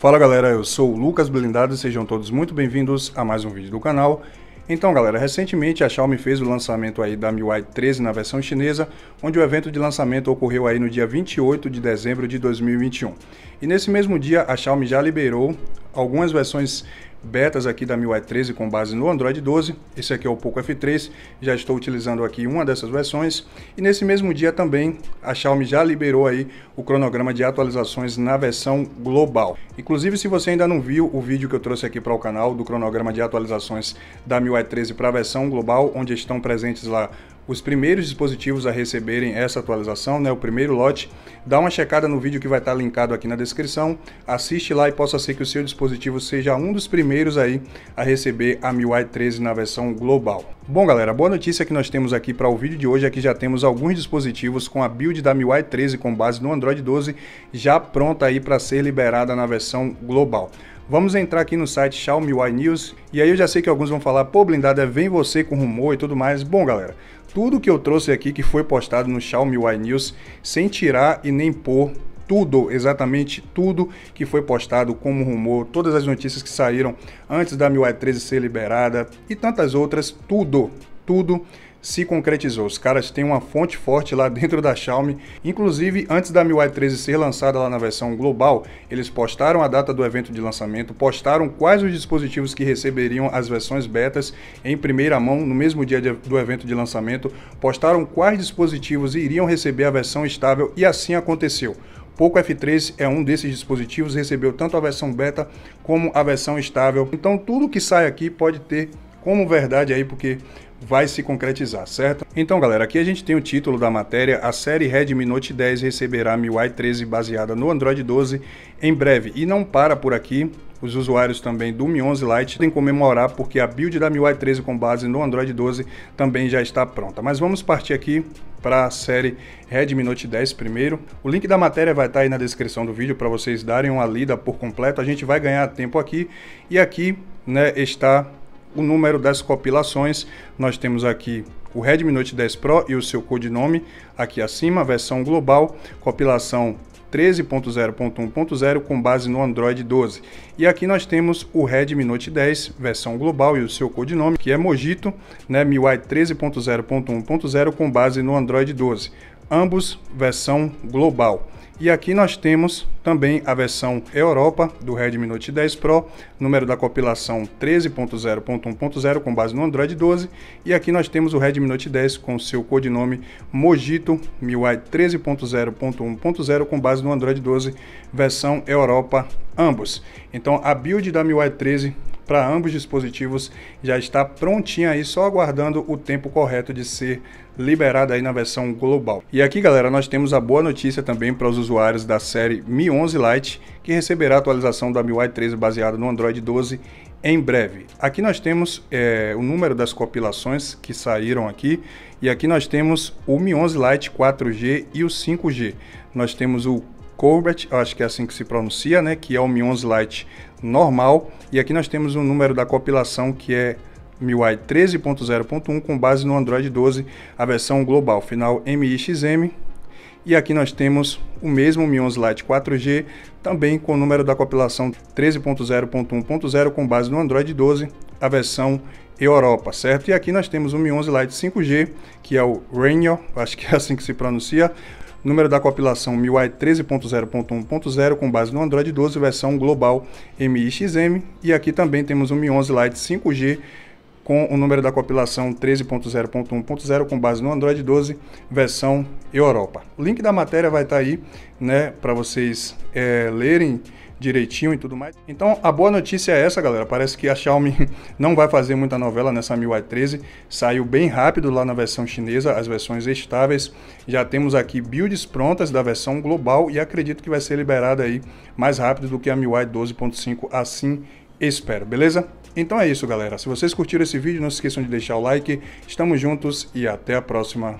Fala galera, eu sou o Lucas Blindado e sejam todos muito bem-vindos a mais um vídeo do canal. Então galera, recentemente a Xiaomi fez o lançamento aí da MIUI 13 na versão chinesa, onde o evento de lançamento ocorreu aí no dia 28 de dezembro de 2021. E nesse mesmo dia a Xiaomi já liberou algumas versões betas aqui da MIUI 13 com base no Android 12. Esse aqui é o Poco F3, já estou utilizando aqui uma dessas versões. E nesse mesmo dia também a Xiaomi já liberou aí o cronograma de atualizações na versão global. Inclusive, se você ainda não viu o vídeo que eu trouxe aqui para o canal do cronograma de atualizações da MIUI 13 para a versão global, onde estão presentes lá os primeiros dispositivos a receberem essa atualização, né, o primeiro lote, dá uma checada no vídeo que vai estar tá linkado aqui na descrição, assiste lá e possa ser que o seu dispositivo seja um dos primeiros aí a receber a MIUI 13 na versão global. Bom galera, boa notícia que nós temos aqui para o vídeo de hoje é que já temos alguns dispositivos com a build da MIUI 13 com base no Android 12 já pronta aí para ser liberada na versão global. Vamos entrar aqui no site Xiaomi Y News e aí eu já sei que alguns vão falar, pô, blindada, vem você com rumor e tudo mais. Bom, galera, tudo que eu trouxe aqui que foi postado no Xiaomi Y News, sem tirar e nem pôr tudo, exatamente tudo que foi postado como rumor, todas as notícias que saíram antes da MIUI 13 ser liberada e tantas outras, tudo, tudo se concretizou. Os caras têm uma fonte forte lá dentro da Xiaomi. Inclusive, antes da MIUI 13 ser lançada lá na versão global, eles postaram a data do evento de lançamento, postaram quais os dispositivos que receberiam as versões betas em primeira mão no mesmo dia de, do evento de lançamento, postaram quais dispositivos iriam receber a versão estável e assim aconteceu. Poco F3 é um desses dispositivos, recebeu tanto a versão beta como a versão estável. Então tudo que sai aqui pode ter como verdade aí, porque vai se concretizar, certo? Então, galera, aqui a gente tem o título da matéria: a série Redmi Note 10 receberá MIUI 13 baseada no Android 12 em breve. E não para por aqui. Os usuários também do Mi 11 Lite podem comemorar porque a build da MIUI 13 com base no Android 12 também já está pronta. Mas vamos partir aqui para a série Redmi Note 10 primeiro. O link da matéria vai estar tá aí na descrição do vídeo para vocês darem uma lida por completo. A gente vai ganhar tempo aqui e aqui né, está o número das compilações. Nós temos aqui o Redmi Note 10 Pro e o seu codinome aqui acima, versão global, compilação 13.0.1.0 com base no Android 12. E aqui nós temos o Redmi Note 10 versão global e o seu codinome, que é Mojito, né, MIUI 13.0.1.0 com base no Android 12. Ambos versão global. E aqui nós temos também a versão Europa do Redmi Note 10 Pro, número da compilação 13.0.1.0 com base no Android 12. E aqui nós temos o Redmi Note 10 com seu codinome Mojito MIUI 13.0.1.0 com base no Android 12, versão Europa, ambos. Então a build da MIUI 13 para ambos dispositivos já está prontinha aí, só aguardando o tempo correto de ser liberada aí na versão global. E aqui, galera, nós temos a boa notícia também para os usuários da série Mi 11 Lite, que receberá a atualização da MIUI 13 baseada no Android 12 em breve. Aqui nós temos é, o número das compilações que saíram aqui e aqui nós temos o Mi 11 Lite 4G e o 5G. Nós temos o Corbett, acho que é assim que se pronuncia, né, que é o Mi 11 Lite normal e aqui nós temos o número da compilação que é MIUI 13.0.1 com base no Android 12, a versão global, final MIXM. E aqui nós temos o mesmo Mi 11 Lite 4G, também com o número da compilação 13.0.1.0 com base no Android 12, a versão Europa, certo? E aqui nós temos o Mi 11 Lite 5G, que é o Rainier, acho que é assim que se pronuncia, número da compilação MIUI 13.0.1.0 com base no Android 12, versão global MIXM, e aqui também temos o Mi 11 Lite 5G com o número da compilação 13.0.1.0 com base no Android 12, versão Europa. O link da matéria vai estar tá aí, né, para vocês é, lerem direitinho e tudo mais. Então, a boa notícia é essa, galera. Parece que a Xiaomi não vai fazer muita novela nessa MIUI 13. Saiu bem rápido lá na versão chinesa, as versões estáveis. Já temos aqui builds prontas da versão global e acredito que vai ser liberada aí mais rápido do que a MIUI 12.5, assim espero, beleza? Então é isso, galera. Se vocês curtiram esse vídeo, não se esqueçam de deixar o like. Estamos juntos e até a próxima.